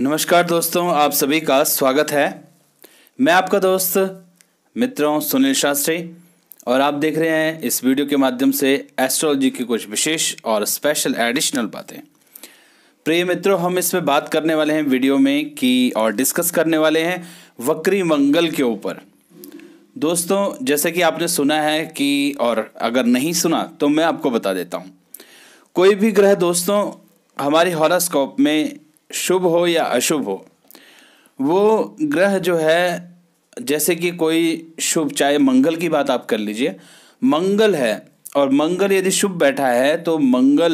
नमस्कार दोस्तों आप सभी का स्वागत है मैं आपका दोस्त मित्रों सुनील शास्त्री और आप देख रहे हैं इस वीडियो के माध्यम से एस्ट्रोलॉजी की कुछ विशेष और स्पेशल एडिशनल बातें प्रिय मित्रों हम इसमें बात करने वाले हैं वीडियो में कि और डिस्कस करने वाले हैं वक्री मंगल के ऊपर दोस्तों जैसे कि आपने सुना है कि और अगर नहीं सुना तो मैं आपको बता देता हूँ कोई भी ग्रह दोस्तों हमारे हॉरास्कोप में शुभ हो या अशुभ हो वो ग्रह जो है जैसे कि कोई शुभ चाहे मंगल की बात आप कर लीजिए मंगल है और मंगल यदि शुभ बैठा है तो मंगल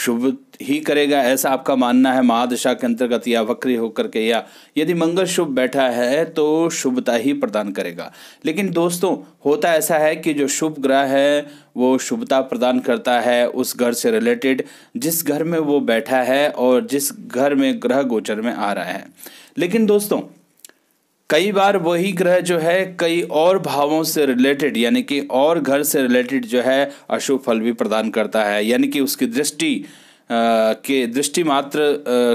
शुभ ही करेगा ऐसा आपका मानना है महादशा के अंतर्गत या वक्री होकर के या यदि मंगल शुभ बैठा है तो शुभता ही प्रदान करेगा लेकिन दोस्तों होता ऐसा है कि जो शुभ ग्रह है वो शुभता प्रदान करता है उस घर से रिलेटेड जिस घर में वो बैठा है और जिस घर में ग्रह गोचर में आ रहा है लेकिन दोस्तों कई बार वही ग्रह जो है कई और भावों से रिलेटेड यानी कि और घर से रिलेटेड जो है अशुभ फल भी प्रदान करता है यानी कि उसकी दृष्टि के दृष्टि मात्र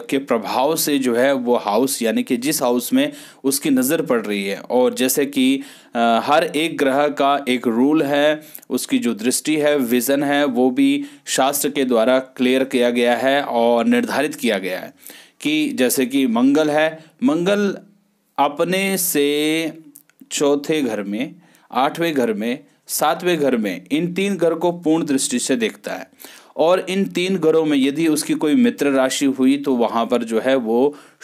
के प्रभाव से जो है वो हाउस यानी कि जिस हाउस में उसकी नज़र पड़ रही है और जैसे कि हर एक ग्रह का एक रूल है उसकी जो दृष्टि है विज़न है वो भी शास्त्र के द्वारा क्लियर किया गया है और निर्धारित किया गया है कि जैसे कि मंगल है मंगल अपने से चौथे घर में आठवें घर में सातवें घर में इन तीन घर को पूर्ण दृष्टि से देखता है और इन तीन घरों में यदि उसकी कोई मित्र राशि हुई तो वहाँ पर जो है वो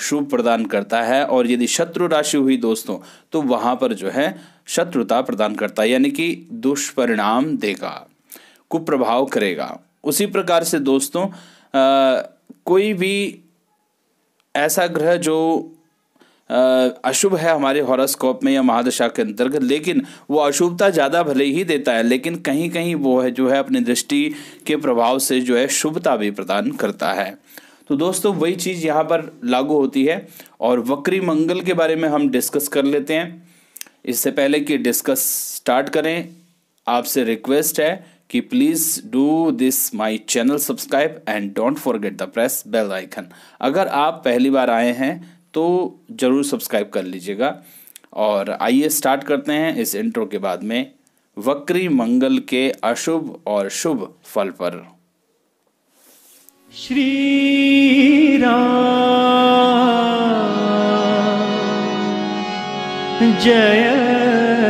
शुभ प्रदान करता है और यदि शत्रु राशि हुई दोस्तों तो वहाँ पर जो है शत्रुता प्रदान करता है यानी कि दुष्परिणाम देगा कुप्रभाव करेगा उसी प्रकार से दोस्तों आ, कोई भी ऐसा ग्रह जो अशुभ है हमारे हॉरोस्कोप में या महादशा के अंतर्गत लेकिन वो अशुभता ज़्यादा भले ही देता है लेकिन कहीं कहीं वो है जो है अपनी दृष्टि के प्रभाव से जो है शुभता भी प्रदान करता है तो दोस्तों वही चीज़ यहाँ पर लागू होती है और वक्री मंगल के बारे में हम डिस्कस कर लेते हैं इससे पहले कि डिस्कस स्टार्ट करें आपसे रिक्वेस्ट है कि please do this my channel subscribe and don't forget the press bell icon अगर आप पहली बार आए हैं तो ज़रूर सब्सक्राइब कर लीजिएगा और आइए स्टार्ट करते हैं इस इंट्रो के बाद में वक्री मंगल के अशुभ और शुभ फल पर श्री राम जय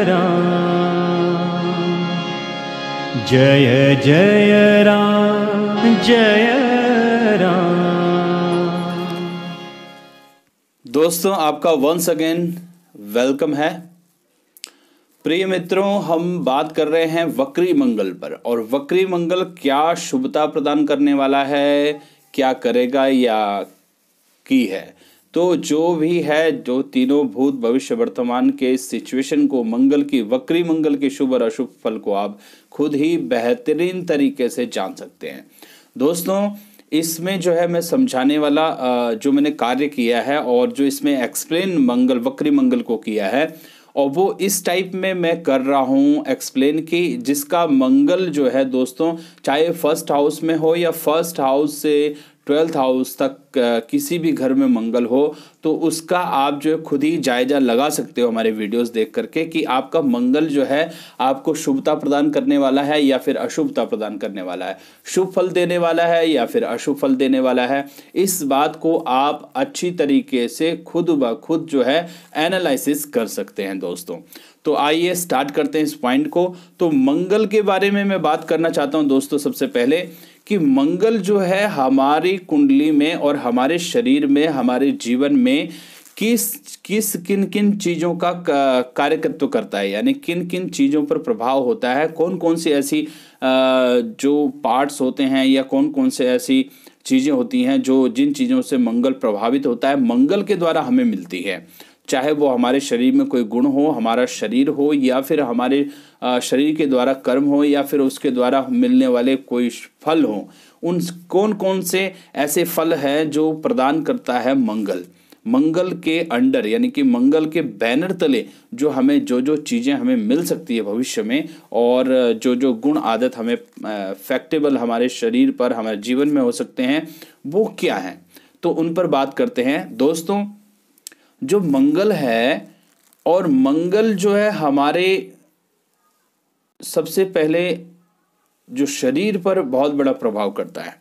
राम जय जय राम जय दोस्तों आपका वंस अगेन वेलकम है प्रिय मित्रों हम बात कर रहे हैं वक्री मंगल पर और वक्री मंगल क्या शुभता प्रदान करने वाला है क्या करेगा या की है तो जो भी है जो तीनों भूत भविष्य वर्तमान के सिचुएशन को मंगल की वक्री मंगल के शुभ और अशुभ फल को आप खुद ही बेहतरीन तरीके से जान सकते हैं दोस्तों इसमें जो है मैं समझाने वाला जो मैंने कार्य किया है और जो इसमें एक्सप्लेन मंगल वक्री मंगल को किया है और वो इस टाइप में मैं कर रहा हूँ एक्सप्लेन कि जिसका मंगल जो है दोस्तों चाहे फर्स्ट हाउस में हो या फर्स्ट हाउस से ट्वेल्थ हाउस तक किसी भी घर में मंगल हो तो उसका आप जो है खुद ही जायजा लगा सकते हो हमारे वीडियोस देख करके कि आपका मंगल जो है आपको शुभता प्रदान करने वाला है या फिर अशुभता प्रदान करने वाला है शुभ फल देने वाला है या फिर अशुभ फल देने वाला है इस बात को आप अच्छी तरीके से खुद ब खुद जो है एनालिसिस कर सकते हैं दोस्तों तो आइए स्टार्ट करते हैं इस पॉइंट को तो मंगल के बारे में मैं बात करना चाहता हूँ दोस्तों सबसे पहले कि मंगल जो है हमारी कुंडली में और हमारे शरीर में हमारे जीवन में किस किस किन किन चीज़ों का कार्यकत्व करता है यानी किन किन चीज़ों पर प्रभाव होता है कौन कौन सी ऐसी जो पार्ट्स होते हैं या कौन कौन से ऐसी चीज़ें होती हैं जो जिन चीज़ों से मंगल प्रभावित होता है मंगल के द्वारा हमें मिलती है चाहे वो हमारे शरीर में कोई गुण हो हमारा शरीर हो या फिर हमारे शरीर के द्वारा कर्म हो या फिर उसके द्वारा मिलने वाले कोई फल हो उन कौन कौन से ऐसे फल हैं जो प्रदान करता है मंगल मंगल के अंडर यानी कि मंगल के बैनर तले जो हमें जो जो चीज़ें हमें मिल सकती है भविष्य में और जो जो गुण आदत हमें फैक्टेबल हमारे शरीर पर हमारे जीवन में हो सकते हैं वो क्या हैं तो उन पर बात करते हैं दोस्तों जो मंगल है और मंगल जो है हमारे सबसे पहले जो शरीर पर बहुत बड़ा प्रभाव करता है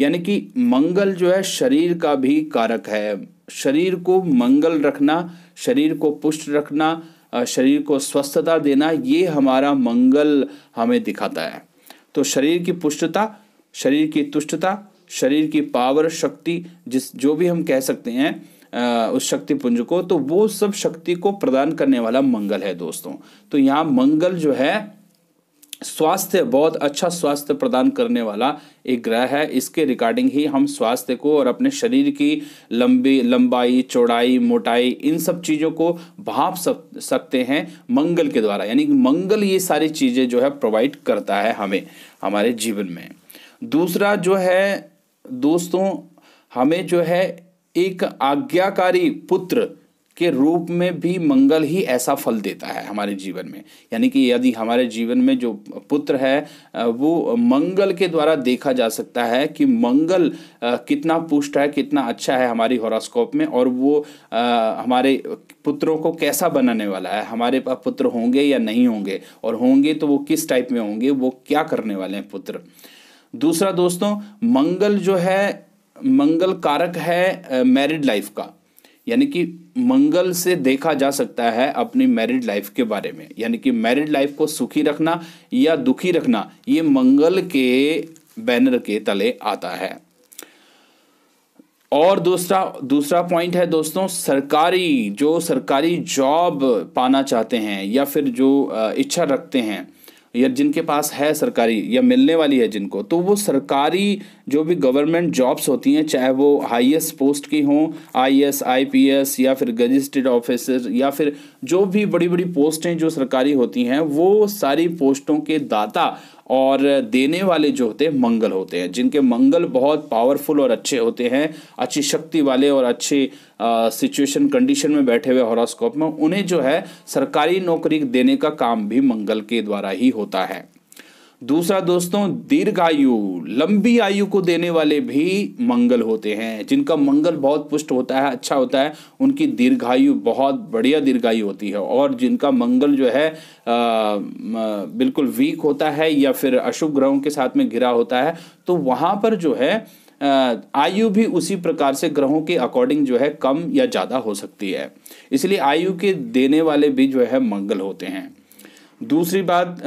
यानी कि मंगल जो है शरीर का भी कारक है शरीर को मंगल रखना शरीर को पुष्ट रखना शरीर को स्वस्थता देना ये हमारा मंगल हमें दिखाता है तो शरीर की पुष्टता शरीर की तुष्टता शरीर की पावर शक्ति जिस जो भी हम कह सकते हैं उस शक्ति पुंज को तो वो सब शक्ति को प्रदान करने वाला मंगल है दोस्तों तो यहाँ मंगल जो है स्वास्थ्य बहुत अच्छा स्वास्थ्य प्रदान करने वाला एक ग्रह है इसके रिगार्डिंग ही हम स्वास्थ्य को और अपने शरीर की लंबी लंबाई चौड़ाई मोटाई इन सब चीज़ों को भाप सक, सकते हैं मंगल के द्वारा यानी मंगल ये सारी चीज़ें जो है प्रोवाइड करता है हमें हमारे जीवन में दूसरा जो है दोस्तों हमें जो है एक आज्ञाकारी पुत्र के रूप में भी मंगल ही ऐसा फल देता है हमारे जीवन में यानी कि यदि हमारे जीवन में जो पुत्र है वो मंगल के द्वारा देखा जा सकता है कि मंगल कितना पुष्ट है कितना अच्छा है हमारी हॉरोस्कोप में और वो हमारे पुत्रों को कैसा बनाने वाला है हमारे पास पुत्र होंगे या नहीं होंगे और होंगे तो वो किस टाइप में होंगे वो क्या करने वाले हैं पुत्र दूसरा दोस्तों मंगल जो है मंगल कारक है मैरिड लाइफ का यानी कि मंगल से देखा जा सकता है अपनी मैरिड लाइफ के बारे में यानी कि मैरिड लाइफ को सुखी रखना या दुखी रखना ये मंगल के बैनर के तले आता है और दूसरा दूसरा पॉइंट है दोस्तों सरकारी जो सरकारी जॉब पाना चाहते हैं या फिर जो इच्छा रखते हैं या जिनके पास है सरकारी या मिलने वाली है जिनको तो वो सरकारी जो भी गवर्नमेंट जॉब्स होती हैं चाहे वो हाईएस्ट पोस्ट की हों आईएएस आईपीएस या फिर रजिस्टर्ड ऑफिसर या फिर जो भी बड़ी बड़ी पोस्टें जो सरकारी होती हैं वो सारी पोस्टों के दाता और देने वाले जो होते हैं मंगल होते हैं जिनके मंगल बहुत पावरफुल और अच्छे होते हैं अच्छी शक्ति वाले और अच्छे सिचुएशन कंडीशन में बैठे हुए हॉरोस्कोप में उन्हें जो है सरकारी नौकरी देने का काम भी मंगल के द्वारा ही होता है दूसरा दोस्तों दीर्घ आयु लंबी आयु को देने वाले भी मंगल होते हैं जिनका मंगल बहुत पुष्ट होता है अच्छा होता है उनकी दीर्घायु बहुत बढ़िया दीर्घायु होती है और जिनका मंगल जो है आ, बिल्कुल वीक होता है या फिर अशुभ ग्रहों के साथ में घिरा होता है तो वहाँ पर जो है आयु भी उसी प्रकार से ग्रहों के अकॉर्डिंग जो है कम या ज़्यादा हो सकती है इसलिए आयु के देने वाले भी जो है मंगल होते हैं दूसरी बात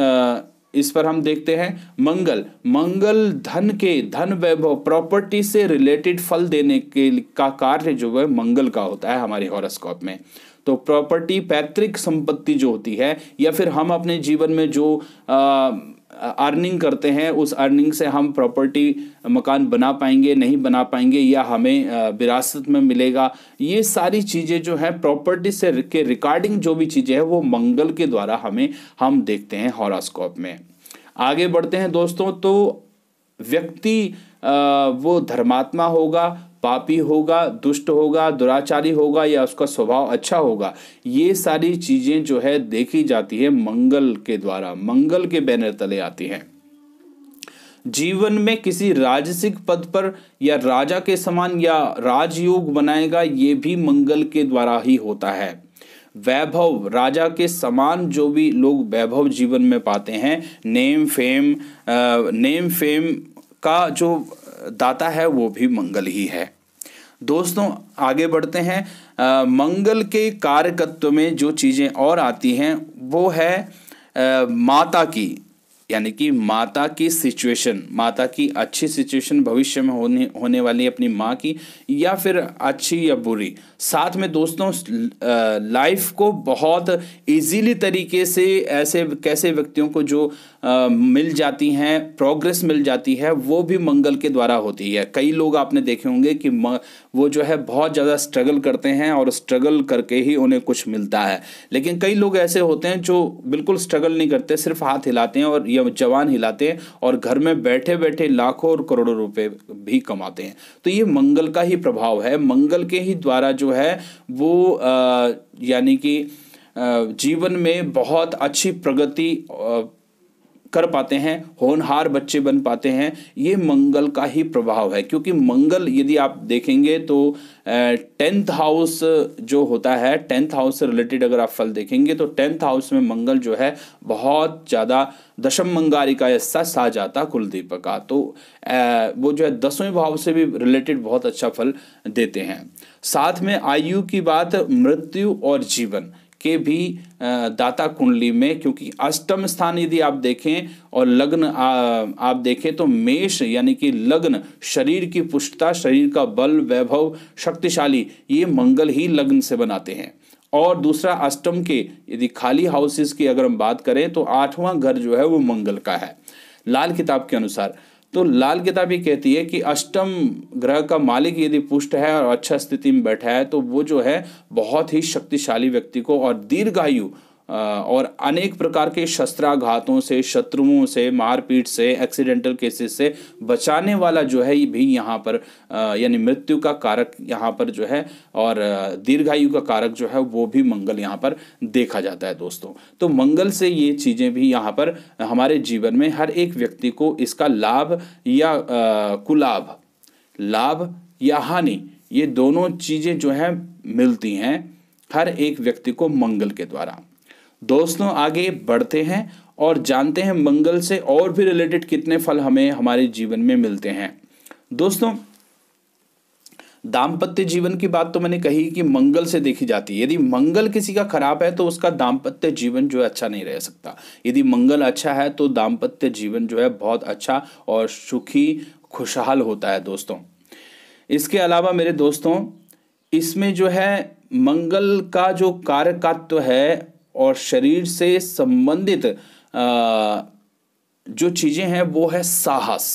इस पर हम देखते हैं मंगल मंगल धन के धन वैभव प्रॉपर्टी से रिलेटेड फल देने के का कार्य जो है मंगल का होता है हमारे हॉरोस्कोप में तो प्रॉपर्टी पैतृक संपत्ति जो होती है या फिर हम अपने जीवन में जो आ, अर्निंग करते हैं उस अर्निंग से हम प्रॉपर्टी मकान बना पाएंगे नहीं बना पाएंगे या हमें विरासत में मिलेगा ये सारी चीज़ें जो है प्रॉपर्टी से के रिकॉर्डिंग जो भी चीज़ें हैं वो मंगल के द्वारा हमें हम देखते हैं हॉरास्कोप में आगे बढ़ते हैं दोस्तों तो व्यक्ति वो धर्मात्मा होगा पापी होगा दुष्ट होगा दुराचारी होगा या उसका स्वभाव अच्छा होगा ये सारी चीज़ें जो है देखी जाती है मंगल के द्वारा मंगल के बैनर तले आती हैं जीवन में किसी राजसिक पद पर या राजा के समान या राजयोग बनाएगा ये भी मंगल के द्वारा ही होता है वैभव राजा के समान जो भी लोग वैभव जीवन में पाते हैं नेम फेम आ, नेम फेम का जो दाता है वो भी मंगल ही है दोस्तों आगे बढ़ते हैं आ, मंगल के कारकत्व में जो चीज़ें और आती हैं वो है आ, माता की यानी कि माता की सिचुएशन माता की अच्छी सिचुएशन भविष्य में होने होने वाली अपनी माँ की या फिर अच्छी या बुरी साथ में दोस्तों लाइफ को बहुत इजीली तरीके से ऐसे कैसे व्यक्तियों को जो मिल जाती हैं प्रोग्रेस मिल जाती है वो भी मंगल के द्वारा होती है कई लोग आपने देखे होंगे कि म, वो जो है बहुत ज़्यादा स्ट्रगल करते हैं और स्ट्रगल करके ही उन्हें कुछ मिलता है लेकिन कई लोग ऐसे होते हैं जो बिल्कुल स्ट्रगल नहीं करते सिर्फ हाथ हिलाते हैं और या जवान हिलाते हैं और घर में बैठे बैठे लाखों और करोड़ों रुपये भी कमाते हैं तो ये मंगल का ही प्रभाव है मंगल के ही द्वारा जो है वो यानी कि जीवन में बहुत अच्छी प्रगति कर पाते हैं होनहार बच्चे बन पाते हैं ये मंगल का ही प्रभाव है क्योंकि मंगल यदि आप देखेंगे तो टेंथ हाउस जो होता है टेंथ हाउस से रिलेटेड अगर आप फल देखेंगे तो टेंथ हाउस में मंगल जो है बहुत ज़्यादा दशम मंगारी का हिस्सा सा जाता कुलदीप का तो वो जो है दसवें भाव से भी रिलेटेड बहुत अच्छा फल देते हैं साथ में आयु की बात मृत्यु और जीवन के भी दाता कुंडली में क्योंकि अष्टम स्थान यदि आप देखें और लग्न आप देखें तो मेष यानी कि लग्न शरीर की पुष्टता शरीर का बल वैभव शक्तिशाली ये मंगल ही लग्न से बनाते हैं और दूसरा अष्टम के यदि खाली हाउसेस की अगर हम बात करें तो आठवां घर जो है वो मंगल का है लाल किताब के अनुसार तो लाल गीता भी कहती है कि अष्टम ग्रह का मालिक यदि पुष्ट है और अच्छा स्थिति में बैठा है तो वो जो है बहुत ही शक्तिशाली व्यक्ति को और दीर्घायु और अनेक प्रकार के शस्त्राघातों से शत्रुओं से मारपीट से एक्सीडेंटल केसेस से बचाने वाला जो है भी यहाँ पर यानी मृत्यु का कारक यहाँ पर जो है और दीर्घायु का कारक जो है वो भी मंगल यहाँ पर देखा जाता है दोस्तों तो मंगल से ये चीज़ें भी यहाँ पर हमारे जीवन में हर एक व्यक्ति को इसका लाभ या कुलाभ लाभ या हानि ये दोनों चीज़ें जो हैं मिलती हैं हर एक व्यक्ति को मंगल के द्वारा दोस्तों आगे बढ़ते हैं और जानते हैं मंगल से और भी रिलेटेड कितने फल हमें हमारे जीवन में मिलते हैं दोस्तों दाम्पत्य जीवन की बात तो मैंने कही कि मंगल से देखी जाती है यदि मंगल किसी का खराब है तो उसका दाम्पत्य जीवन जो है अच्छा नहीं रह सकता यदि मंगल अच्छा है तो दाम्पत्य जीवन जो है बहुत अच्छा और सुखी खुशहाल होता है दोस्तों इसके अलावा मेरे दोस्तों इसमें जो है मंगल का जो तो है और शरीर से संबंधित जो चीज़ें हैं वो है साहस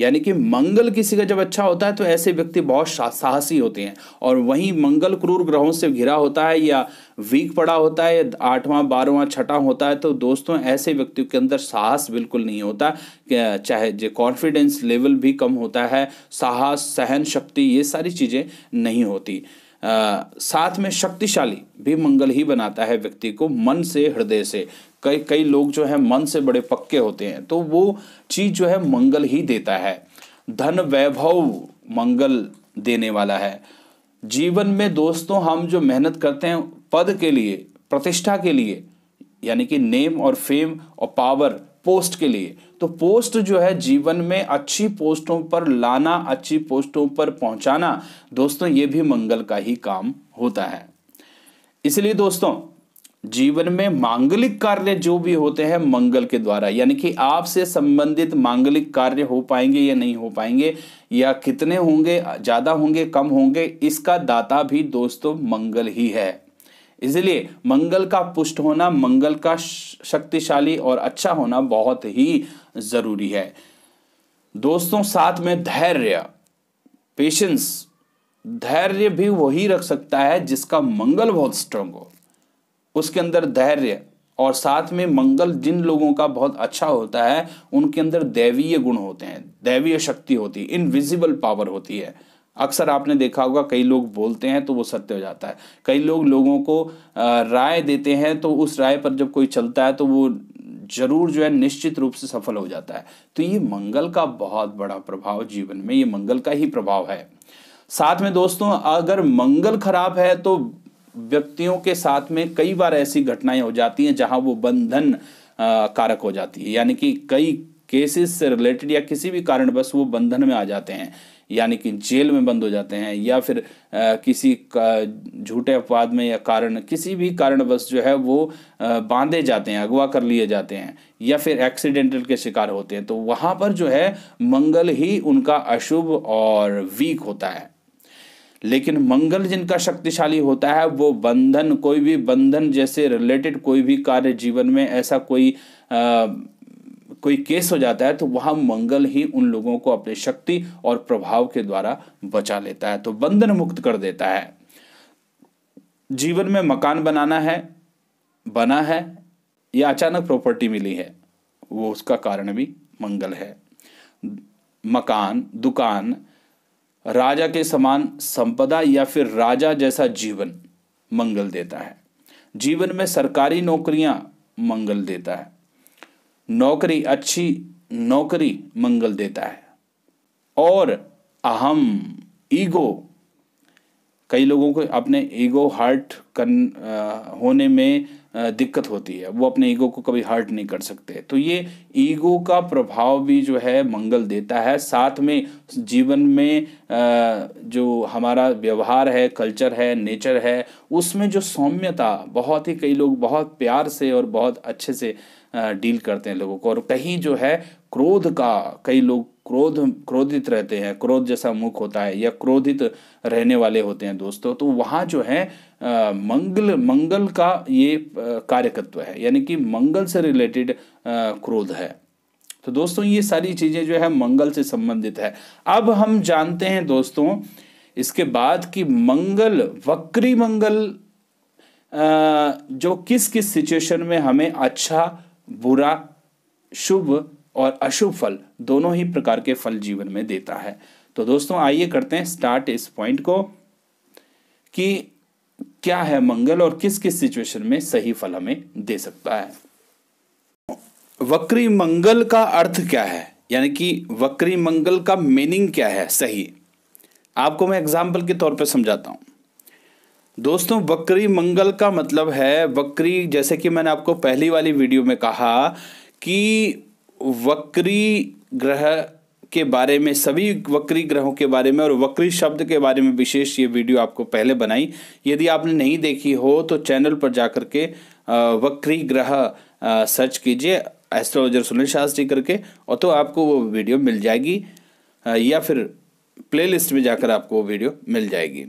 यानी कि मंगल किसी का जब अच्छा होता है तो ऐसे व्यक्ति बहुत साहसी होते हैं और वहीं मंगल क्रूर ग्रहों से घिरा होता है या वीक पड़ा होता है आठवां बारहवां छठा होता है तो दोस्तों ऐसे व्यक्तियों के अंदर साहस बिल्कुल नहीं होता चाहे जो कॉन्फिडेंस लेवल भी कम होता है साहस सहन शक्ति ये सारी चीज़ें नहीं होती आ, साथ में शक्तिशाली भी मंगल ही बनाता है व्यक्ति को मन से हृदय से कई कई लोग जो है मन से बड़े पक्के होते हैं तो वो चीज़ जो है मंगल ही देता है धन वैभव मंगल देने वाला है जीवन में दोस्तों हम जो मेहनत करते हैं पद के लिए प्रतिष्ठा के लिए यानी कि नेम और फेम और पावर पोस्ट के लिए तो पोस्ट जो है जीवन में अच्छी पोस्टों पर लाना अच्छी पोस्टों पर पहुंचाना दोस्तों ये भी मंगल का ही काम होता है इसलिए दोस्तों जीवन में मांगलिक कार्य जो भी होते हैं मंगल के द्वारा यानी कि आपसे संबंधित मांगलिक कार्य हो पाएंगे या नहीं हो पाएंगे या कितने होंगे ज़्यादा होंगे कम होंगे इसका दाता भी दोस्तों मंगल ही है इसलिए मंगल का पुष्ट होना मंगल का शक्तिशाली और अच्छा होना बहुत ही ज़रूरी है दोस्तों साथ में धैर्य पेशेंस धैर्य भी वही रख सकता है जिसका मंगल बहुत स्ट्रांग हो उसके अंदर धैर्य और साथ में मंगल जिन लोगों का बहुत अच्छा होता है उनके अंदर दैवीय गुण होते हैं दैवीय शक्ति होती है इनविजिबल पावर होती है अक्सर आपने देखा होगा कई लोग बोलते हैं तो वो सत्य हो जाता है कई लोग लोगों को राय देते हैं तो उस राय पर जब कोई चलता है तो वो जरूर जो है निश्चित रूप से सफल हो जाता है तो ये मंगल का बहुत बड़ा प्रभाव जीवन में ये मंगल का ही प्रभाव है साथ में दोस्तों अगर मंगल खराब है तो व्यक्तियों के साथ में कई बार ऐसी घटनाएं हो जाती हैं जहां वो बंधन कारक हो जाती है यानी कि कई केसेस से रिलेटेड या किसी भी कारणवश वो बंधन में आ जाते हैं यानी कि जेल में बंद हो जाते हैं या फिर आ, किसी झूठे अपवाद में या कारण किसी भी कारणवश जो है वो बांधे जाते हैं अगवा कर लिए जाते हैं या फिर एक्सीडेंटल के शिकार होते हैं तो वहाँ पर जो है मंगल ही उनका अशुभ और वीक होता है लेकिन मंगल जिनका शक्तिशाली होता है वो बंधन कोई भी बंधन जैसे रिलेटेड कोई भी कार्य जीवन में ऐसा कोई आ, कोई केस हो जाता है तो वहां मंगल ही उन लोगों को अपने शक्ति और प्रभाव के द्वारा बचा लेता है तो बंधन मुक्त कर देता है जीवन में मकान बनाना है बना है या अचानक प्रॉपर्टी मिली है वो उसका कारण भी मंगल है मकान दुकान राजा के समान संपदा या फिर राजा जैसा जीवन मंगल देता है जीवन में सरकारी नौकरियां मंगल देता है नौकरी अच्छी नौकरी मंगल देता है और अहम ईगो कई लोगों को अपने ईगो हर्ट कर होने में दिक्कत होती है वो अपने ईगो को कभी हर्ट नहीं कर सकते तो ये ईगो का प्रभाव भी जो है मंगल देता है साथ में जीवन में जो हमारा व्यवहार है कल्चर है नेचर है उसमें जो सौम्यता बहुत ही कई लोग बहुत प्यार से और बहुत अच्छे से डील करते हैं लोगों को और कहीं जो है क्रोध का कई लोग क्रोध क्रोधित रहते हैं क्रोध जैसा मुख होता है या क्रोधित रहने वाले होते हैं दोस्तों तो वहाँ जो है आ, मंगल मंगल का ये कार्यकत्व है यानी कि मंगल से रिलेटेड क्रोध है तो दोस्तों ये सारी चीज़ें जो है मंगल से संबंधित है अब हम जानते हैं दोस्तों इसके बाद कि मंगल वक्री मंगल जो किस किस सिचुएशन में हमें अच्छा बुरा शुभ और अशुभ फल दोनों ही प्रकार के फल जीवन में देता है तो दोस्तों आइए करते हैं स्टार्ट इस पॉइंट को कि क्या है मंगल और किस किस सिचुएशन में सही फल हमें दे सकता है वक्री मंगल का अर्थ क्या है यानी कि वक्री मंगल का मीनिंग क्या है सही आपको मैं एग्जाम्पल के तौर पर समझाता हूं दोस्तों वक्री मंगल का मतलब है वक्री जैसे कि मैंने आपको पहली वाली वीडियो में कहा कि वक्री ग्रह के बारे में सभी वक्री ग्रहों के बारे में और वक्री शब्द के बारे में विशेष ये वीडियो आपको पहले बनाई यदि आपने नहीं देखी हो तो चैनल पर जाकर के वक्री ग्रह सर्च कीजिए एस्ट्रोलॉजर सुनील शास्त्री करके और तो आपको वो वीडियो मिल जाएगी या फिर प्लेलिस्ट में जाकर आपको वो वीडियो मिल जाएगी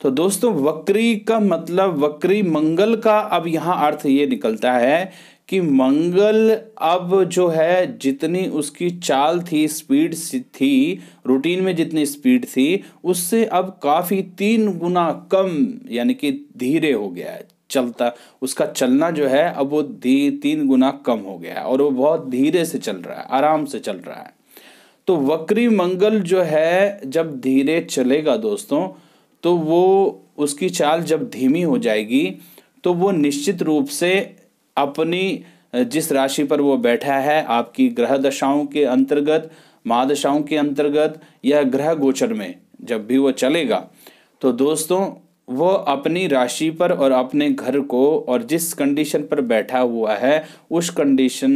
तो दोस्तों वक्री का मतलब वक्री मंगल का अब यहाँ अर्थ ये निकलता है कि मंगल अब जो है जितनी उसकी चाल थी स्पीड थी रूटीन में जितनी स्पीड थी उससे अब काफ़ी तीन गुना कम यानी कि धीरे हो गया है चलता उसका चलना जो है अब वो धी तीन गुना कम हो गया है और वो बहुत धीरे से चल रहा है आराम से चल रहा है तो वक्री मंगल जो है जब धीरे चलेगा दोस्तों तो वो उसकी चाल जब धीमी हो जाएगी तो वो निश्चित रूप से अपनी जिस राशि पर वो बैठा है आपकी ग्रह दशाओं के अंतर्गत महादशाओं के अंतर्गत या ग्रह गोचर में जब भी वो चलेगा तो दोस्तों वो अपनी राशि पर और अपने घर को और जिस कंडीशन पर बैठा हुआ है उस कंडीशन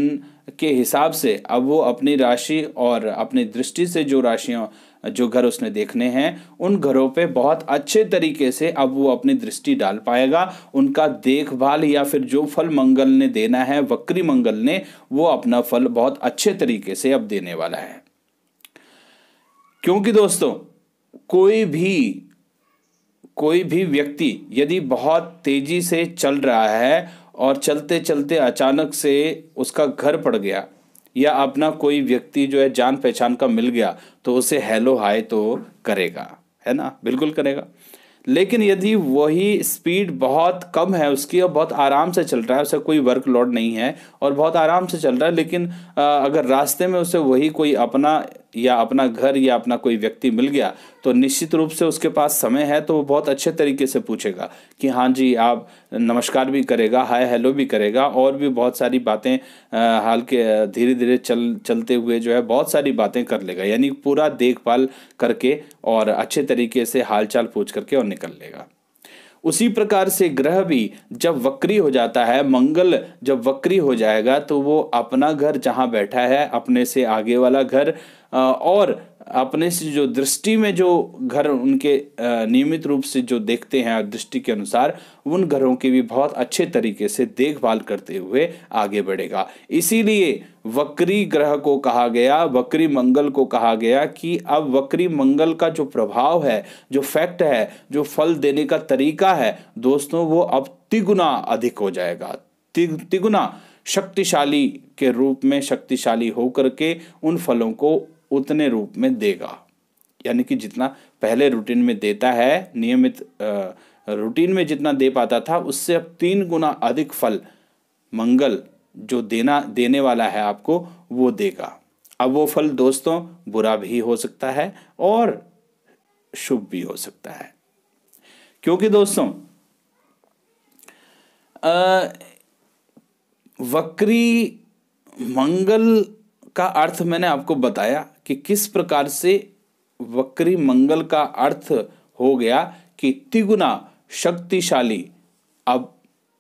के हिसाब से अब वो अपनी राशि और अपनी दृष्टि से जो राशियों जो घर उसने देखने हैं उन घरों पे बहुत अच्छे तरीके से अब वो अपनी दृष्टि डाल पाएगा उनका देखभाल या फिर जो फल मंगल ने देना है वक्री मंगल ने वो अपना फल बहुत अच्छे तरीके से अब देने वाला है क्योंकि दोस्तों कोई भी कोई भी व्यक्ति यदि बहुत तेजी से चल रहा है और चलते चलते अचानक से उसका घर पड़ गया या अपना कोई व्यक्ति जो है जान पहचान का मिल गया तो उसे हेलो हाय तो करेगा है ना बिल्कुल करेगा लेकिन यदि वही स्पीड बहुत कम है उसकी और बहुत आराम से चल रहा है उसे कोई वर्क लोड नहीं है और बहुत आराम से चल रहा है लेकिन अगर रास्ते में उसे वही कोई अपना या अपना घर या अपना कोई व्यक्ति मिल गया तो निश्चित रूप से उसके पास समय है तो वो बहुत अच्छे तरीके से पूछेगा कि हाँ जी आप नमस्कार भी करेगा हाय हेलो भी करेगा और भी बहुत सारी बातें हाल के धीरे धीरे चल चलते हुए जो है बहुत सारी बातें कर लेगा यानी पूरा देखभाल करके और अच्छे तरीके से हालचाल पूछ करके और निकल लेगा उसी प्रकार से ग्रह भी जब वक्री हो जाता है मंगल जब वक्री हो जाएगा तो वो अपना घर जहाँ बैठा है अपने से आगे वाला घर और अपने से जो दृष्टि में जो घर उनके नियमित रूप से जो देखते हैं दृष्टि के अनुसार उन घरों की भी बहुत अच्छे तरीके से देखभाल करते हुए आगे बढ़ेगा इसीलिए वक्री ग्रह को कहा गया वक्री मंगल को कहा गया कि अब वक्री मंगल का जो प्रभाव है जो फैक्ट है जो फल देने का तरीका है दोस्तों वो अब तिगुना अधिक हो जाएगा ति, तिगुना शक्तिशाली के रूप में शक्तिशाली होकर के उन फलों को उतने रूप में देगा यानी कि जितना पहले रूटीन में देता है नियमित रूटीन में जितना दे पाता था उससे अब तीन गुना अधिक फल मंगल जो देना देने वाला है आपको वो देगा अब वो फल दोस्तों बुरा भी हो सकता है और शुभ भी हो सकता है क्योंकि दोस्तों वक्री मंगल का अर्थ मैंने आपको बताया कि किस प्रकार से वक्री मंगल का अर्थ हो गया कि तिगुना शक्तिशाली अब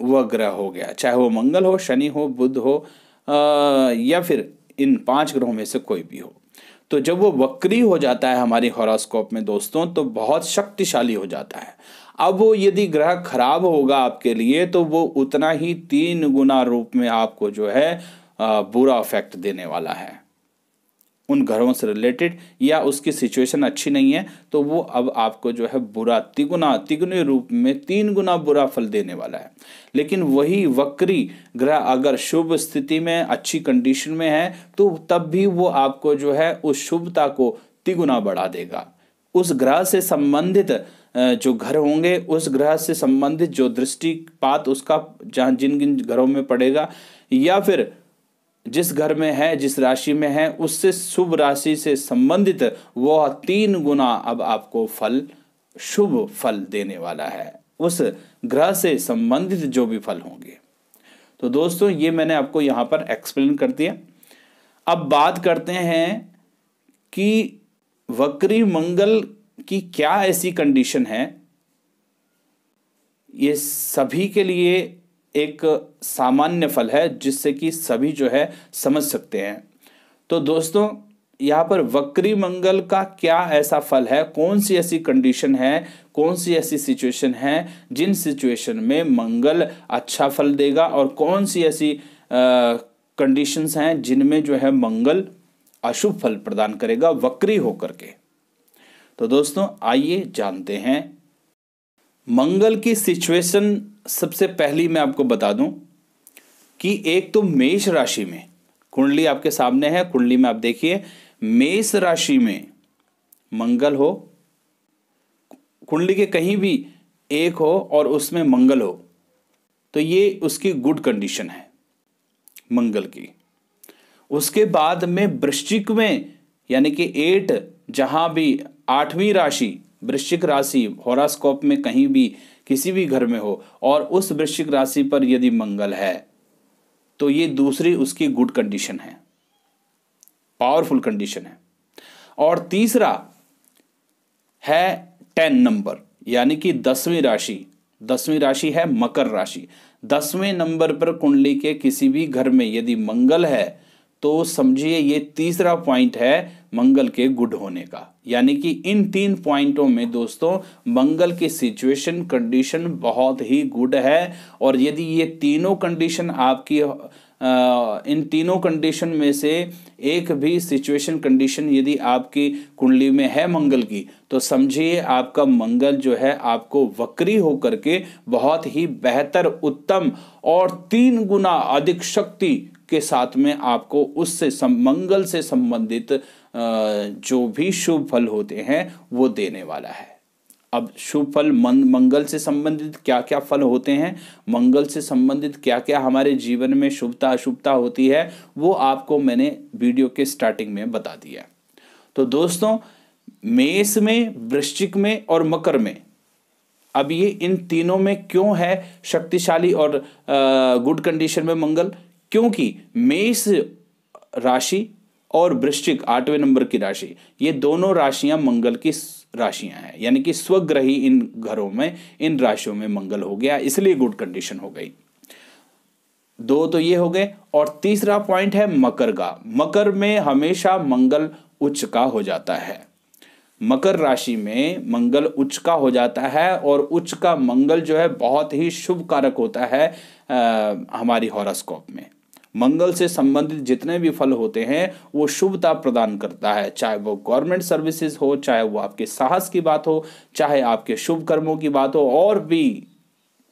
वह ग्रह हो गया चाहे वो मंगल हो शनि हो बुध हो आ, या फिर इन पांच ग्रहों में से कोई भी हो तो जब वो वक्री हो जाता है हमारी हॉरोस्कोप में दोस्तों तो बहुत शक्तिशाली हो जाता है अब वो यदि ग्रह खराब होगा आपके लिए तो वो उतना ही तीन गुना रूप में आपको जो है बुरा इफेक्ट देने वाला है उन घरों से रिलेटेड या उसकी सिचुएशन अच्छी नहीं है तो वो अब आपको जो है बुरा तिगुना तिगुने रूप में तीन गुना बुरा फल देने वाला है लेकिन वही वक्री ग्रह अगर शुभ स्थिति में अच्छी कंडीशन में है तो तब भी वो आपको जो है उस शुभता को तिगुना बढ़ा देगा उस ग्रह से संबंधित जो घर होंगे उस ग्रह से संबंधित जो दृष्टिपात उसका जहाँ जिन जिन घरों में पड़ेगा या फिर जिस घर में है जिस राशि में है उससे शुभ राशि से संबंधित वह तीन गुना अब आपको फल शुभ फल देने वाला है उस ग्रह से संबंधित जो भी फल होंगे तो दोस्तों ये मैंने आपको यहां पर एक्सप्लेन कर दिया अब बात करते हैं कि वक्री मंगल की क्या ऐसी कंडीशन है ये सभी के लिए एक सामान्य फल है जिससे कि सभी जो है समझ सकते हैं तो दोस्तों यहाँ पर वक्री मंगल का क्या ऐसा फल है कौन सी ऐसी कंडीशन है कौन सी ऐसी सिचुएशन है जिन सिचुएशन में मंगल अच्छा फल देगा और कौन सी ऐसी कंडीशंस हैं जिनमें जो है मंगल अशुभ फल प्रदान करेगा वक्री होकर के तो दोस्तों आइए जानते हैं मंगल की सिचुएशन सबसे पहली मैं आपको बता दूं कि एक तो मेष राशि में कुंडली आपके सामने है कुंडली में आप देखिए मेष राशि में मंगल हो कुंडली के कहीं भी एक हो और उसमें मंगल हो तो ये उसकी गुड कंडीशन है मंगल की उसके बाद में वृश्चिक में यानी कि एट जहां भी आठवीं राशि वृश्चिक राशि हॉरास्कोप में कहीं भी किसी भी घर में हो और उस वृश्चिक राशि पर यदि मंगल है तो ये दूसरी उसकी गुड कंडीशन है पावरफुल कंडीशन है और तीसरा है टेन नंबर यानी कि दसवीं राशि दसवीं राशि है मकर राशि दसवें नंबर पर कुंडली के किसी भी घर में यदि मंगल है तो समझिए ये तीसरा पॉइंट है मंगल के गुड होने का यानी कि इन तीन पॉइंटों में दोस्तों मंगल की सिचुएशन कंडीशन बहुत ही गुड है और यदि ये तीनों कंडीशन आपकी इन तीनों कंडीशन में से एक भी सिचुएशन कंडीशन यदि आपकी कुंडली में है मंगल की तो समझिए आपका मंगल जो है आपको वक्री होकर के बहुत ही बेहतर उत्तम और तीन गुना अधिक शक्ति के साथ में आपको उससे मंगल से संबंधित जो भी शुभ फल होते हैं वो देने वाला है अब शुभ फल मन मंगल से संबंधित क्या क्या फल होते हैं मंगल से संबंधित क्या क्या हमारे जीवन में शुभता अशुभता होती है वो आपको मैंने वीडियो के स्टार्टिंग में बता दिया तो दोस्तों मेष में वृश्चिक में और मकर में अब ये इन तीनों में क्यों है शक्तिशाली और गुड कंडीशन में मंगल क्योंकि मेष राशि और वृश्चिक आठवें नंबर की राशि ये दोनों राशियां मंगल की राशियां हैं यानी कि स्वग्रही इन घरों में इन राशियों में मंगल हो गया इसलिए गुड कंडीशन हो गई दो तो ये हो गए और तीसरा पॉइंट है मकर का मकर में हमेशा मंगल उच्च का हो जाता है मकर राशि में मंगल उच्च का हो जाता है और उच्च का मंगल जो है बहुत ही शुभ कारक होता है आ, हमारी हॉरोस्कोप में मंगल से संबंधित जितने भी फल होते हैं वो शुभता प्रदान करता है चाहे वो गवर्नमेंट सर्विसेज हो चाहे वो आपके साहस की बात हो चाहे आपके शुभ कर्मों की बात हो और भी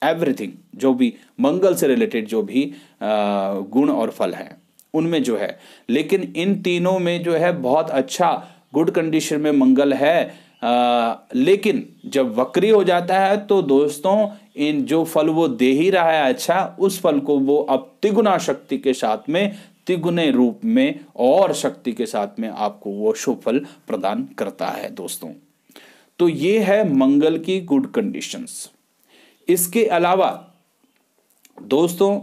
एवरीथिंग जो भी मंगल से रिलेटेड जो भी गुण और फल हैं उनमें जो है लेकिन इन तीनों में जो है बहुत अच्छा गुड कंडीशन में मंगल है आ, लेकिन जब वक्री हो जाता है तो दोस्तों इन जो फल वो दे ही रहा है अच्छा उस फल को वो अब तिगुना शक्ति के साथ में तिगुने रूप में और शक्ति के साथ में आपको वो शुभ फल प्रदान करता है दोस्तों तो ये है मंगल की गुड कंडीशंस इसके अलावा दोस्तों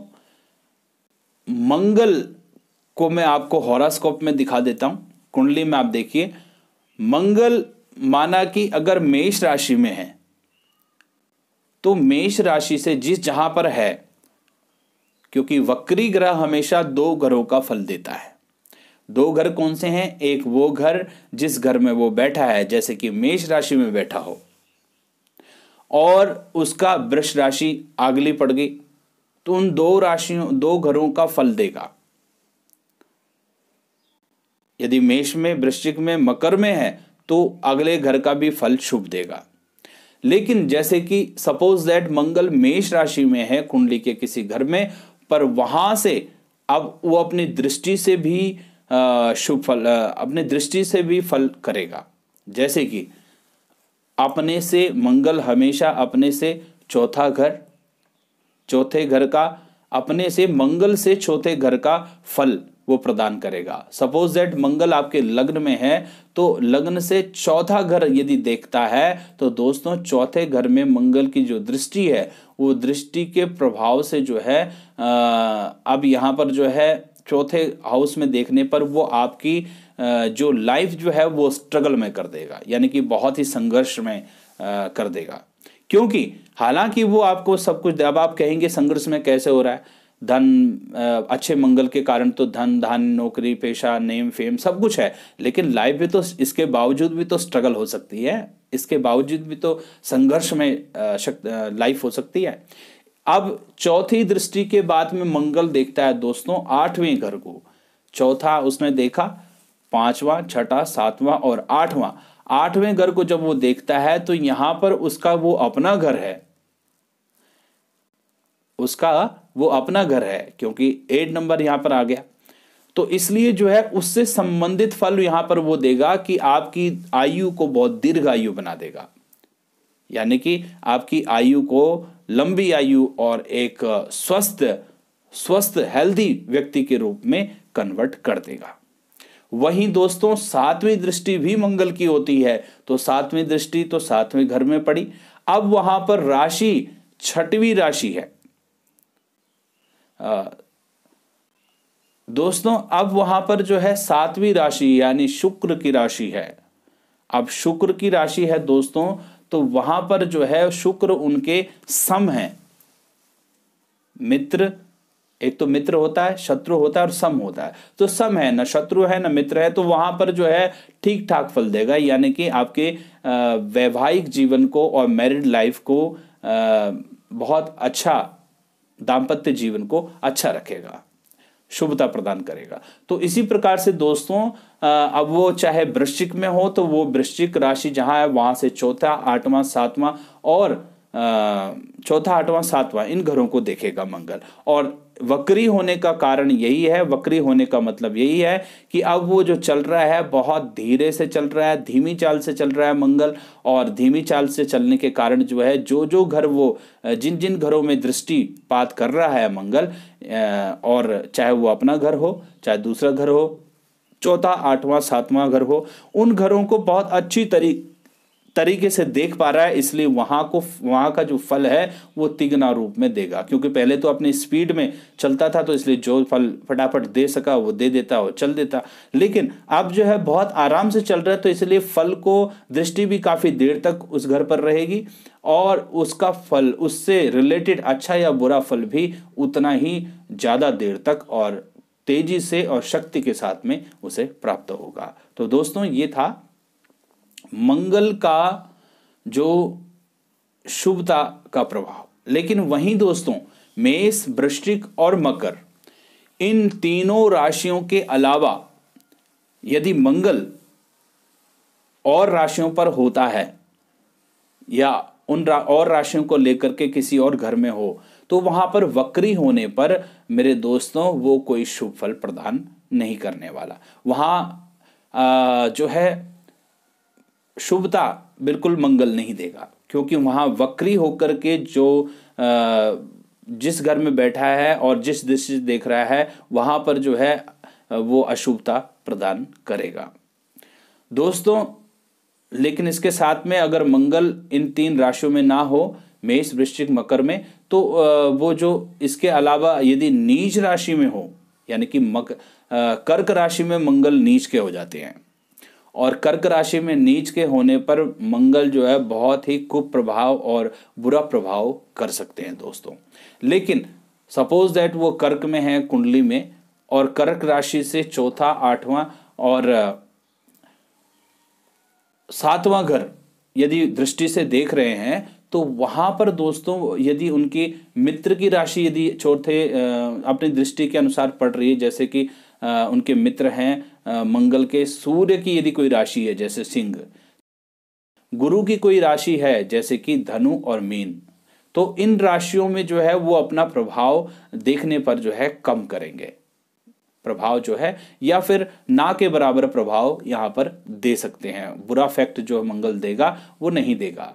मंगल को मैं आपको हॉरास्कोप में दिखा देता हूं कुंडली में आप देखिए मंगल माना कि अगर मेष राशि में है तो मेष राशि से जिस जहां पर है क्योंकि वक्री ग्रह हमेशा दो घरों का फल देता है दो घर कौन से हैं एक वो घर जिस घर में वो बैठा है जैसे कि मेष राशि में बैठा हो और उसका वृक्ष राशि आगली पड़ गई तो उन दो राशियों दो घरों का फल देगा यदि मेष में वृश्चिक में मकर में है तो अगले घर का भी फल शुभ देगा लेकिन जैसे कि सपोज दैट मंगल मेष राशि में है कुंडली के किसी घर में पर वहां से अब वो अपनी दृष्टि से भी शुभ फल अपने दृष्टि से भी फल करेगा जैसे कि अपने से मंगल हमेशा अपने से चौथा घर चौथे घर का अपने से मंगल से चौथे घर का फल वो प्रदान करेगा सपोज दैट मंगल आपके लग्न में है तो लग्न से चौथा घर यदि देखता है तो दोस्तों चौथे घर में मंगल की जो दृष्टि है वो दृष्टि के प्रभाव से जो है आ, अब यहाँ पर जो है चौथे हाउस में देखने पर वो आपकी जो लाइफ जो है वो स्ट्रगल में कर देगा यानी कि बहुत ही संघर्ष में कर देगा क्योंकि हालांकि वो आपको सब कुछ अब आप कहेंगे संघर्ष में कैसे हो रहा है धन अच्छे मंगल के कारण तो धन धान नौकरी पेशा नेम फेम सब कुछ है लेकिन लाइफ में तो इसके बावजूद भी तो स्ट्रगल हो सकती है इसके बावजूद भी तो संघर्ष में लाइफ हो सकती है अब चौथी दृष्टि के बाद में मंगल देखता है दोस्तों आठवें घर को चौथा उसने देखा पांचवा छठा सातवां और आठवां आठवें घर को जब वो देखता है तो यहां पर उसका वो अपना घर है उसका वो अपना घर है क्योंकि एट नंबर यहां पर आ गया तो इसलिए जो है उससे संबंधित फल यहां पर वो देगा कि आपकी आयु को बहुत दीर्घ आयु बना देगा यानी कि आपकी आयु को लंबी आयु और एक स्वस्थ स्वस्थ हेल्दी व्यक्ति के रूप में कन्वर्ट कर देगा वहीं दोस्तों सातवीं दृष्टि भी मंगल की होती है तो सातवीं दृष्टि तो सातवें घर में पड़ी अब वहां पर राशि छठवीं राशि है दोस्तों अब वहां पर जो है सातवीं राशि यानी शुक्र की राशि है अब शुक्र की राशि है दोस्तों तो वहां पर जो है शुक्र उनके सम है मित्र एक तो मित्र होता है शत्रु होता है और सम होता है तो सम है ना शत्रु है ना मित्र है तो वहां पर जो है ठीक ठाक फल देगा यानी कि आपके वैवाहिक जीवन को और मैरिड लाइफ को बहुत अच्छा दाम्पत्य जीवन को अच्छा रखेगा शुभता प्रदान करेगा तो इसी प्रकार से दोस्तों अब वो चाहे वृश्चिक में हो तो वो वृश्चिक राशि जहां है वहां से चौथा आठवां सातवां और चौथा आठवां सातवां इन घरों को देखेगा मंगल और वक्री होने का कारण यही है वक्री होने का मतलब यही है कि अब वो जो चल रहा है बहुत धीरे से चल रहा है धीमी चाल से चल रहा है मंगल और धीमी चाल से चलने के कारण जो है जो जो घर वो जिन जिन घरों में दृष्टिपात कर रहा है मंगल और चाहे वो अपना घर हो चाहे दूसरा घर हो चौथा आठवां सातवां घर हो उन घरों को बहुत अच्छी तरीके तरीके से देख पा रहा है इसलिए वहाँ को वहाँ का जो फल है वो तिगना रूप में देगा क्योंकि पहले तो अपने स्पीड में चलता था तो इसलिए जो फल फटाफट दे सका वो दे देता और चल देता लेकिन अब जो है बहुत आराम से चल रहा है तो इसलिए फल को दृष्टि भी काफ़ी देर तक उस घर पर रहेगी और उसका फल उससे रिलेटेड अच्छा या बुरा फल भी उतना ही ज़्यादा देर तक और तेजी से और शक्ति के साथ में उसे प्राप्त होगा तो दोस्तों ये था मंगल का जो शुभता का प्रभाव लेकिन वहीं दोस्तों मेष वृश्चिक और मकर इन तीनों राशियों के अलावा यदि मंगल और राशियों पर होता है या उन रा, और राशियों को लेकर के किसी और घर में हो तो वहां पर वक्री होने पर मेरे दोस्तों वो कोई शुभ फल प्रदान नहीं करने वाला आ, जो है शुभता बिल्कुल मंगल नहीं देगा क्योंकि वहाँ वक्री होकर के जो जिस घर में बैठा है और जिस दृश्य देख रहा है वहाँ पर जो है वो अशुभता प्रदान करेगा दोस्तों लेकिन इसके साथ में अगर मंगल इन तीन राशियों में ना हो मेष वृश्चिक मकर में तो वो जो इसके अलावा यदि नीच राशि में हो यानी कि मक कर्क राशि में मंगल नीच के हो जाते हैं और कर्क राशि में नीच के होने पर मंगल जो है बहुत ही कुप्रभाव और बुरा प्रभाव कर सकते हैं दोस्तों लेकिन सपोज दैट वो कर्क में है कुंडली में और कर्क राशि से चौथा आठवां और सातवां घर यदि दृष्टि से देख रहे हैं तो वहां पर दोस्तों यदि उनकी मित्र की राशि यदि चौथे अपनी दृष्टि के अनुसार पड़ रही है जैसे कि उनके मित्र हैं मंगल के सूर्य की यदि कोई राशि है जैसे सिंह गुरु की कोई राशि है जैसे कि धनु और मीन तो इन राशियों में जो है वो अपना प्रभाव देखने पर जो है कम करेंगे प्रभाव जो है या फिर ना के बराबर प्रभाव यहां पर दे सकते हैं बुरा फैक्ट जो मंगल देगा वो नहीं देगा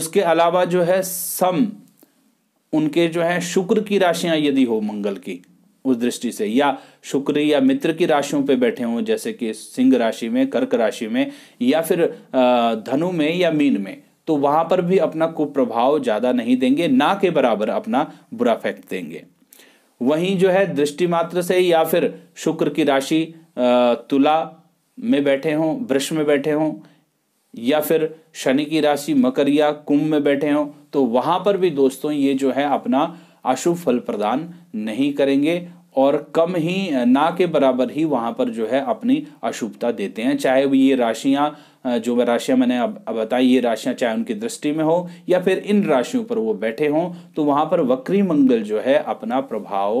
उसके अलावा जो है सम उनके जो है शुक्र की राशियां यदि हो मंगल की उस दृष्टि से या शुक्र या मित्र की राशियों पे बैठे हों जैसे कि सिंह राशि में कर्क राशि में या फिर धनु में या मीन में तो वहां पर भी अपना कुप्रभाव ज़्यादा नहीं देंगे ना के बराबर अपना बुरा फैक्ट देंगे वहीं जो है दृष्टि मात्र से या फिर शुक्र की राशि तुला में बैठे हों वृक्ष में बैठे हों या फिर शनि की राशि मकर या कुंभ में बैठे हों तो वहां पर भी दोस्तों ये जो है अपना अशुभ फल प्रदान नहीं करेंगे और कम ही ना के बराबर ही वहाँ पर जो है अपनी अशुभता देते हैं चाहे वो ये राशियाँ जो मैं राशियाँ मैंने अब बताई ये राशियाँ चाहे उनकी दृष्टि में हो या फिर इन राशियों पर वो बैठे हों तो वहाँ पर वक्री मंगल जो है अपना प्रभाव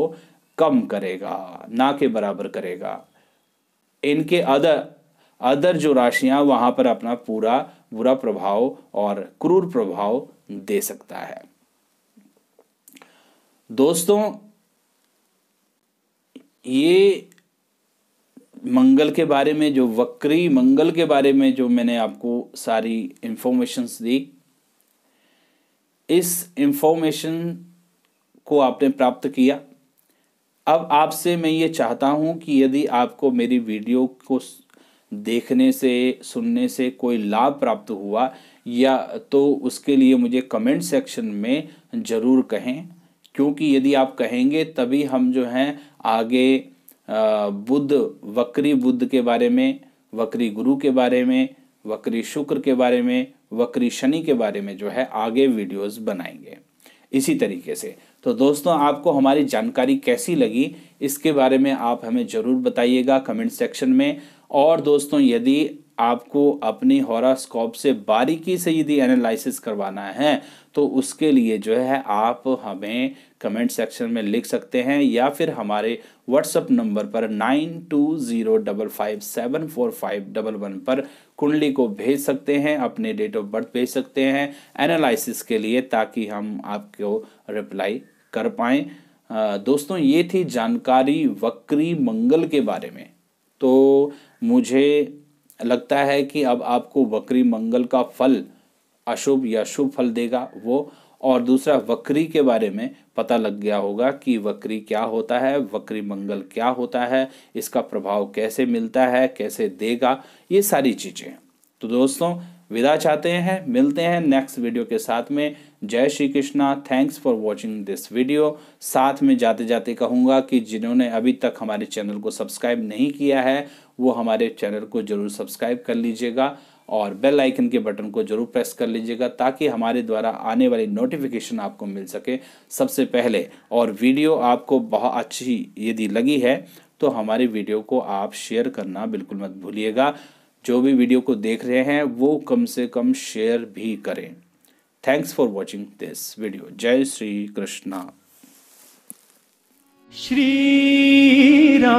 कम करेगा ना के बराबर करेगा इनके अदर अदर जो राशियाँ वहाँ पर अपना पूरा बुरा प्रभाव और क्रूर प्रभाव दे सकता है दोस्तों ये मंगल के बारे में जो वक्री मंगल के बारे में जो मैंने आपको सारी इंफॉर्मेशंस दी इस इंफॉर्मेशन को आपने प्राप्त किया अब आपसे मैं ये चाहता हूँ कि यदि आपको मेरी वीडियो को देखने से सुनने से कोई लाभ प्राप्त हुआ या तो उसके लिए मुझे कमेंट सेक्शन में ज़रूर कहें क्योंकि यदि आप कहेंगे तभी हम जो हैं आगे बुद्ध वक्री बुद्ध के बारे में वक्री गुरु के बारे में वक्री शुक्र के बारे में वक्री शनि के बारे में जो है आगे वीडियोस बनाएंगे इसी तरीके से तो दोस्तों आपको हमारी जानकारी कैसी लगी इसके बारे में आप हमें ज़रूर बताइएगा कमेंट सेक्शन में और दोस्तों यदि आपको अपनी हॉरास्कोप से बारीकी से यदि एनालिसिस करवाना है तो उसके लिए जो है आप हमें कमेंट सेक्शन में लिख सकते हैं या फिर हमारे व्हाट्सअप नंबर पर nine two zero double five seven four five double one पर कुंडली को भेज सकते हैं अपने डेट ऑफ बर्थ भेज सकते हैं एनालिसिस के लिए ताकि हम आपको रिप्लाई कर पाएँ दोस्तों ये थी जानकारी वक्री मंगल के बारे में तो मुझे लगता है कि अब आपको वक्री मंगल का फल अशुभ या शुभ फल देगा वो और दूसरा वक्री के बारे में पता लग गया होगा कि वक्री क्या होता है वक्री मंगल क्या होता है इसका प्रभाव कैसे मिलता है कैसे देगा ये सारी चीज़ें तो दोस्तों विदा चाहते हैं मिलते हैं नेक्स्ट वीडियो के साथ में जय Shri Krishna thanks for watching this video साथ में जाते जाते कहूँगा कि जिन्होंने अभी तक हमारे चैनल को सब्सक्राइब नहीं किया है वो हमारे चैनल को ज़रूर सब्सक्राइब कर लीजिएगा और बेल आइकन के बटन को जरूर प्रेस कर लीजिएगा ताकि हमारे द्वारा आने वाली नोटिफिकेशन आपको मिल सके सबसे पहले और वीडियो आपको बहुत अच्छी यदि लगी है तो हमारे वीडियो को आप शेयर करना बिल्कुल मत भूलिएगा जो भी वीडियो को देख रहे हैं वो कम से कम शेयर भी करें thanks for watching this video जय श्री कृष्णा श्रीरा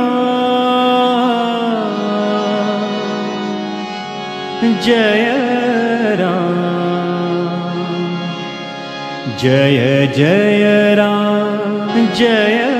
जय राम जय जय राम जय